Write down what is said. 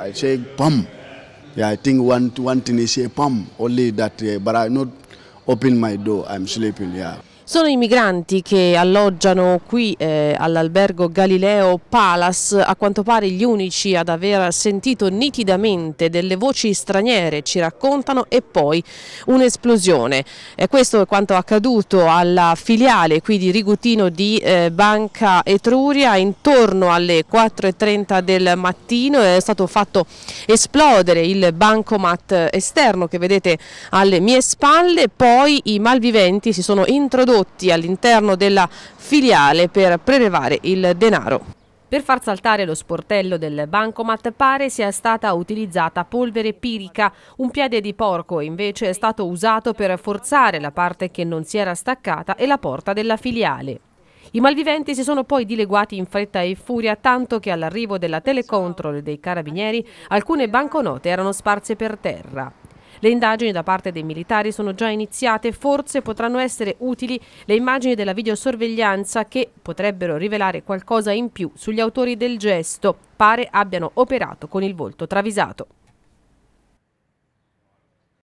I say pump. Yeah, I think one one thing is say pump only that, uh, but I not open my door. I'm sleeping. Yeah. Sono i migranti che alloggiano qui eh, all'albergo Galileo Palace, a quanto pare gli unici ad aver sentito nitidamente delle voci straniere, ci raccontano, e poi un'esplosione. Eh, questo è quanto accaduto alla filiale qui di Rigutino di eh, Banca Etruria, intorno alle 4.30 del mattino è stato fatto esplodere il bancomat esterno che vedete alle mie spalle, poi i malviventi si sono introdotti prodotti all'interno della filiale per prelevare il denaro. Per far saltare lo sportello del bancomat pare sia stata utilizzata polvere pirica, un piede di porco invece è stato usato per forzare la parte che non si era staccata e la porta della filiale. I malviventi si sono poi dileguati in fretta e furia tanto che all'arrivo della telecontrol dei carabinieri alcune banconote erano sparse per terra. Le indagini da parte dei militari sono già iniziate forse potranno essere utili le immagini della videosorveglianza che potrebbero rivelare qualcosa in più sugli autori del gesto, pare abbiano operato con il volto travisato.